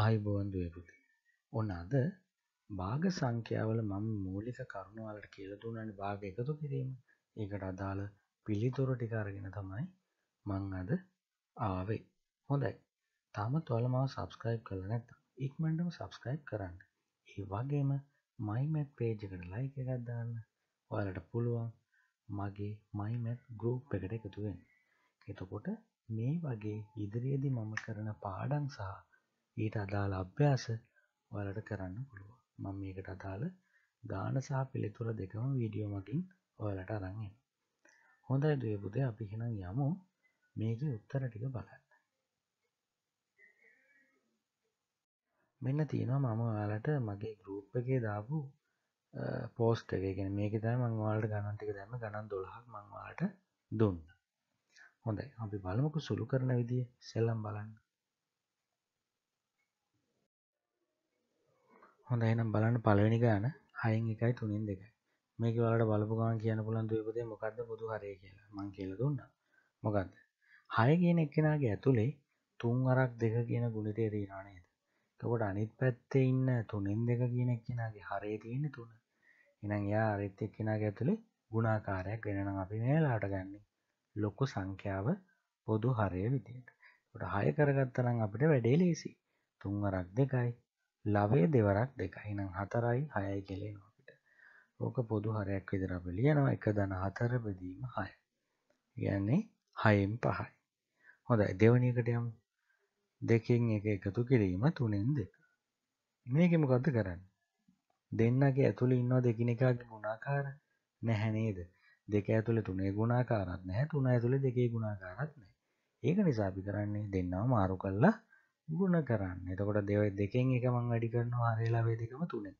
ආයුබෝවන් දුවේ පුතේ. ඔන්න අද භාග සංඛ්‍යාවල මම මූලික කරුණු වලට කියලා දුන්නානේ භාග එකතු කිරීම. ඒකට අදාළ පිළිතුරු ටික අරගෙන තමයි මං අද ආවේ. හොඳයි. තාමත් ඔයාලා මාව subscribe කරලා නැත්නම් ඉක්මනටම subscribe කරන්න. ඒ වගේම my math page එකට like එකක් දාන්න. ඔයාලට පුළුවන් මගේ my math group එකට එකතු වෙන්න. එතකොට මේ වගේ ඉදිරියේදී මම කරන පාඩම් සහ ඊට අදාළ අභ්‍යාස ඔයාලට කරන්න පුළුව මං මේකට අදාළ ගාන සහ පිළිතුර දෙකම වීඩියෝ මකින් ඔයාලට අරංගෙන් හොඳයි දයපුතේ අපි හෙනම් යමු මේක උත්තර ටික බලන්න මෙන්න තියෙනවා මම ඔයාලට මගේ ගරුප් එකේ දාපු පෝස්ට එකගෙන මේක තයි මංවාලට ගණන්ටික දැම ගණන් දොළහක් මංවාට දුන්න හොඳයි අපි බලමකු සුළු කරන විදිිය සෙල්ලම් බලන්න හොඳ එනම් බලන්න පලවෙනි ගාන හයින් එකයි තුනින් දෙකයි මේක වලට බලපු ගමන් කියන්න පුළුවන් දුවපදේ මොකද්ද බුදු හරය කියලා මං කියලා දුන්නා මොකද්ද හය කියන එක්කෙනාගේ ඇතුලේ තුන් අරක් දෙක කියන ගුණිතය තියෙනවා නේද එතකොට අනිත් පැත්තේ ඉන්න තුනෙන් දෙක කියන එක්කෙනාගේ හරය තියෙන්නේ තුන එහෙනම් එයා අනිත් එක්කෙනාගේ ඇතුලේ ගුණාකාරයක් වෙන නම් අපි මෙහෙලාට ගන්නෙ ලොකු සංඛ්‍යාව පොදු හරය විදියට එතකොට හය කරගත්තා නම් අපිට වැඩේ ලේසි තුන් අරක් දෙකයි ලවේ දෙවරක් දෙකයි නම් හතරයි හයයි කෙලෙනවා අපිට ඕක පොදු හරයක් විදිර අප ලියනවා එක දන හතර බදීම හය කියන්නේ හයෙන් පහයි හොඳයි දෙවනිකට යම් දෙකින් එක එකතු කිරීම තුනෙන් දෙක මේකෙම කද කරන්න දෙන්නගේ ඇතුළ ඉන්නවා දෙකින එකගේ ගුණාකාර නැහැනේද දෙක ඇතුළ තුනේ ගුණාකාරත් නැහැ තුන ඇතුළ දෙකේ ගුණාකාරත් නෑ ඒක නිසාපි කරන්නේ දෙන්නව මාරු කල්ලා ගුණ කරන්න එතකොට දෙවයි දෙකෙන් එක මං වැඩි කරනවා හරේලාවේ දෙකම තුනෙන්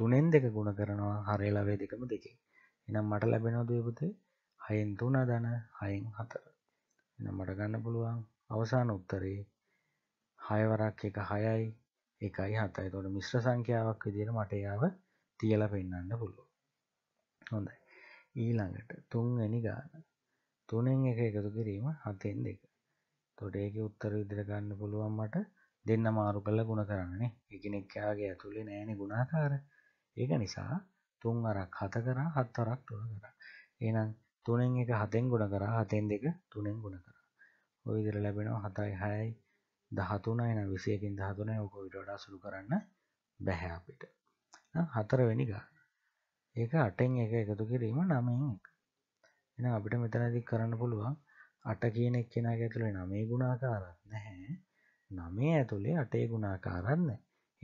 තුනෙන් දෙක ගුණ කරනවා හරේලාවේ දෙකම දෙකේ එනම් මට ලැබෙනව දේපතේ හයෙන් තුන දන හයෙන් හතර එනම් මට ගන්න පුළුවන් අවසාන උත්තරේ හයවරක් එක හයයි එකයි හතයි තොට මිශ්‍ර සංඛ්‍යාවක් විදිර මටයාව තියල පෙන්න්න පුළුව හොඳයි ඊළඟට තුන්වැනි ගාන තුනෙන් එක එකතු කිරීම හතෙන් දෙක තොටේක උත්තර විදිර ගන්න පුළුවන් මට දෙන්න මාරු කල්ල ගුණ කරන්නේ එකනෙක්යාගේ ඇතුළේ නෑන ගුණාකාර ඒක නිසා තුන් අරක් හත කරා හත්තරක් තුන කර එනම් තුනෙන් එක හතෙන් ගුණ කරා හතෙන් දෙක තුනෙන් ගුණ කර ඔය විදිර ලැබෙනවා හතයි හයයි දහතුන එන විසයකින් දහතුන ඕක විටඩා සුළු කරන්න බැහැ අපිට හතරවෙනි ගන්න ඒක අටෙන් එක එකතු කිරීම නමෙන් එන අපිට මෙතනදි කරන්න පුළුවන් අට කියන එක් කෙනා ඇතුළේ නමේ ගුණාකාරත් නැහැ නමේ ඇතුළේ අටේ ගුණාකාරන්න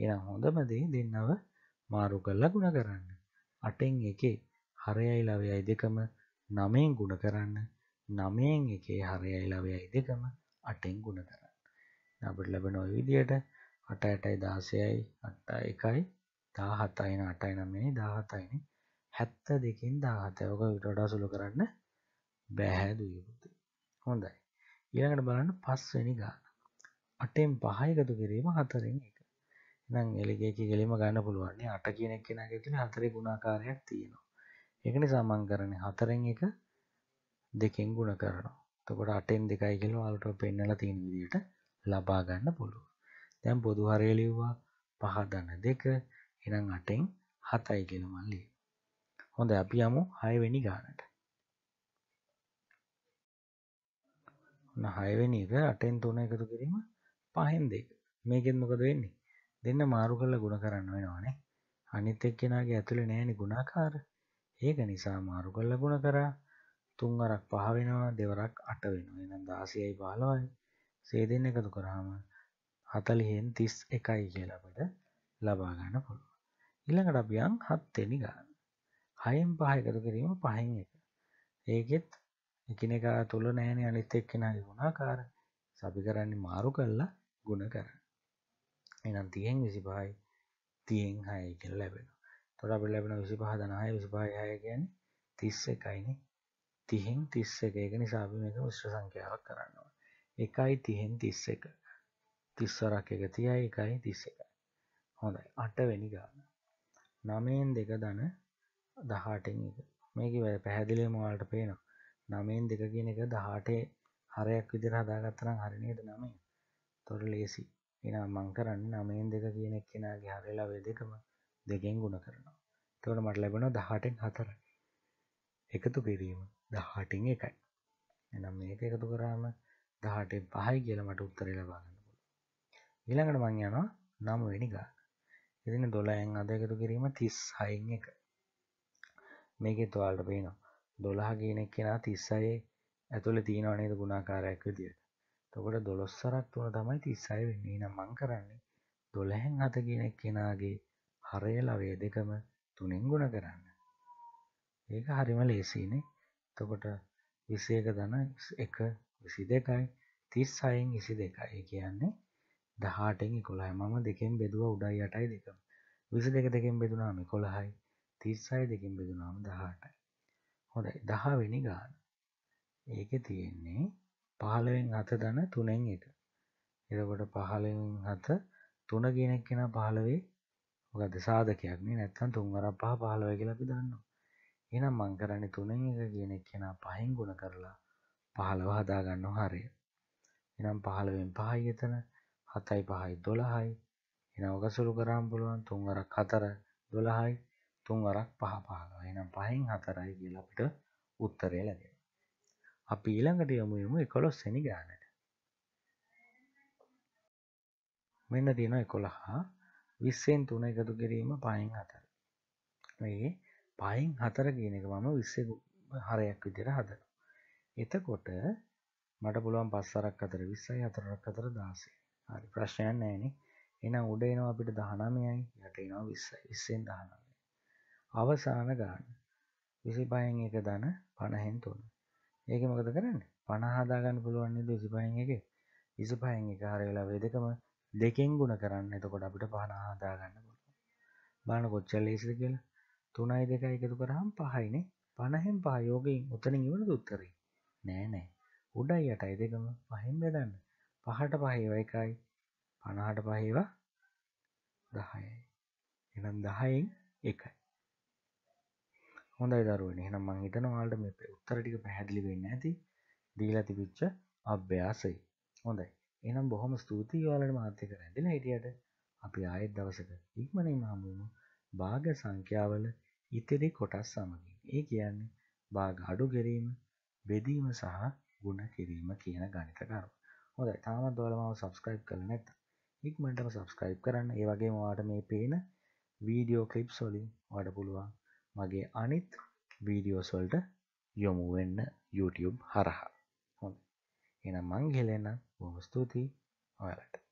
එනම් හොඳමදේ දෙන්නව මාරු කල්ලා ගුණ කරන්න අටෙන් එකේ හරයයි ලවයයි දෙකම නමෙන් ගුණ කරන්න නමයෙන් එකේ හරයයි ලවයයි දෙකම අටෙන් ගුණ කරන්න අපට ලැබෙන ඔය විදියට අට ඇටයි දාසයයි අට්ටා එකයි දා හතයින අටයි නමේ දාහතයින හැත්ත දෙකින් දාහතයෝක විටඩා සුළු කරන්න බැහැදුයපුති හොඳයි ඊළඟට බලන්න පස්වෙනි ගාන අටෙන් පහයකතු කිරීම හතරෙන් එක නම් එලිගේකි ගෙලිම ගන්න පුළුවන්නේ අට කියනෙක් කෙනග තුළ හතරේ ගුණාකාරයක් තියෙනවා එකනි සමන් කරන හතරෙන් එක දෙකෙන් ගුණ කරනවා තකොට අටෙන් දෙකයි කියල අලුට පෙන්නල තියෙන විදිට ලබා ගන්න පුළුව දැම් බොදු හරයලිව්වා පහදන්න දෙක එනම් අටෙන් හතයි කෙලමල්ලි හොඳ අපි යමු හයවෙනි ගානට හයවෙනි එක අටෙන් තුන එකතු කිරීම පහෙන් දෙක මේකෙන් මොකද වෙන්නේ දෙන්න මාරු කරලා ගුණ කරන්න වෙනවානේ අනිත් එක්කෙනගේ ඇතුළේ නෑනි ගුණාකාර ඒක නිසා මාරු කරලා ගුණ කරා තුන්වරක් පහ වෙනවා දෙවරක් අට වෙනවා එහෙනම් 16යි 15යි සේ දෙන්න එකතු කරාම 40න් 31යි කියලා අපිට ලබා ගන්න පුළුවන් ඊළඟට අපි යන් 7 වෙනි ගාන 6න් 5 එකතු කිරීම 5න් 1 ඒකෙත් එකිනෙකා තුල නැහැනේ අනිත් එක්කෙනාගේ ගුණාකාර. අපි කරන්නේ මාරු කරලා ගුණ කරන. එහෙනම් 30න් 25යි 30න් 6යි කියලා ලැබෙනවා. එතකොට අපිට ලැබෙන 25 දන 6 25 6 කියන්නේ 31යිනේ. 30න් 31 ඒක නිසා අපි මේක මිශ්‍ර සංඛ්‍යාවක් කරනවා. 1යි 30න් 31. 30 වරක් එක 30යි 1යි 31යි. හොඳයි. 8 වෙනි ගාන. 9න් 2 දන 18න් 1. මේකේ පැහැදිලිවම ඔයාලට පේනවා. නමයෙන් දෙක කියන එක දහටේ හරයක් විදිර හදාගත්තනම් හරිනයට නමේ තොර ලේසි එනම් මං කරන්න නමයෙන් දෙක කියන කෙනගේ හරලා වේ දෙකම දෙකෙන් ගුණ කරනවා තොට මට ලැබෙන දහටෙන් හතර එකතු කිරීම දහටින් එකයි එනම් මේක එකතු කරාම දහටේ පහයි කියලා මට උත්තර ලබාගන්න ඊළඟට මං යනවා නමවෙනි ගා ඉතින දොලඇන් අද එකතු කිරීම තිස් හයින් එක මේකෙත් වාල්ට පේනවා දොළහ කියනෙක් කෙනා තිස්සයි ඇතුළ තියෙනවනේද ගුණාකාරයක් විදියට තකොට දොළොස්සරක් තුන තමයි තිස්සයි වෙන්නේ නම් මං කරන්නේ දොළහැන් අත කියනෙක් කෙනාගේ හරය ලවය දෙකම තුනෙන් ගුණ කරන්න ඒක හරිම ලේසිනේ තකොට විසයක දන එක විසි දෙකයි තිස් අයෙන් ඉසි දෙකයි කියන්නේ දහටෙන් කොළහ මම දෙකෙන් බෙදුව උඩයි යටයි දෙකම විසි දෙක දෙකෙන් බෙදුනාම කොළහයි තිස්සයි දෙකින් බෙදුනාම දහටයි හොඳයි දහවෙනි ගාන ඒක තියෙන්නේ පහළවෙන් හත දන තුනෙන් එක එතකොට පහළවෙන් හත තුන ගෙනක් කෙන පහළවේ මොකද සාධකයක්නේ නැත්තම් තුන්වර පහ පහළව කියලා අපි දන්නවා එහෙනම් මං කරන්නේ තුනෙන් එක කියන කෙනා පහෙන් ගුණ කරලා පහළව හදා ගන්නව හරිය එහෙනම් පහළවෙන් පහයි එතන හතයි පහයි 12යි එහෙනම් ඔක සුළු කරාම පුළුවන් තුන්වරක් හතර 12යි තුන් වරක් පහ පහල එනම් පහෙන් හතරයි කියලා අපිට උත්තරය ලැබෙන. අපි ඊළඟට යමු යමු එකොළොස් සෙනි ගානට. මෙන්න තියෙන එකොළහා විස්සෙන් තුන එකතු කිරීම පහෙන් හතර. ඒ පයින් හතර කියන එක මම විස්ස හරයක් විදිර හදන. එතකොට මට පුළුවන් පස්සරක් අතර විස්සයි හතරක් අතර දාසේ හරි ප්‍රශ්නයන් නෑනේ එන උඩ එනවා අපිට දහනමයයි යට එනවා විස්ස විස්සෙන් දහනම අවසාන ගාන විසිපයෙන් එක දන පණහෙන් තුන ඒක මොකද කරන්න පණහදාගන්න පුළුවන්න්නේ දෙසිපයෙන් එක විසිපයෙන් එක හර වෙලා වෙදකම දෙකෙන් ගුණ කරන්න එතකොට අපිට පණහදාගන්න පුළුව බාන කොච්චල් ලේසිද කියලා තුනයි දෙක එකතු කරහම් පහයිනේ පණහෙන් පහයෝගයෙන් උතනින් ඉවන දුත්තරේ නෑ නෑ උඩයි යටයි දෙකම පහෙන් බෙදන්න පහට පහේව එකයි පණහට පහේවා දහයයි එනම් දහයෙන් එකයි හොඳයි දරුවන එහෙනම් මං හිතනවා ඔයාලට මේ උත්තර ටික පැහැදිලි වෙන්න ඇති දීලා තිබිච්ච අභ්‍යාසය. හොඳයි. එහෙනම් බොහොම ස්තුතියි ඔයාලට මාත් එක්ක රැඳිලා හිටියට. අපි ආයෙත් දවසක ඉක්මනින්ම හමු වෙමු. භාග සංඛ්‍යාවල ඉතිරි කොටස් සමගින්. ඒ කියන්නේ භාග අඩු කිරීම, බෙදීම සහ ගුණ කිරීම කියන ගණිත කරුණු. හොඳයි. තාමත් ඔයාලා මාව subscribe කරලා නැත්නම් ඉක්මනටම subscribe කරන්න. ඒ වගේම ඔයාලට මේ පේන වීඩියෝ ක්ලිප්ස් වලින් ඔයාලට පුළුවන් මගේ අනිත් වීඩියෝස්වල්ට යොමු වෙන්න YouTube හරහා හො එනම් මං හෙලෙන්නම් බොහොස්තුතියි ඔයාලට